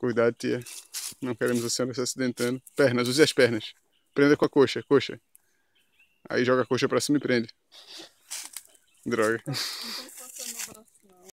Cuidado, tia. Não queremos a senhora se acidentando. Pernas, use as pernas. Prenda com a coxa, coxa. Aí joga a coxa pra cima e prende. Droga.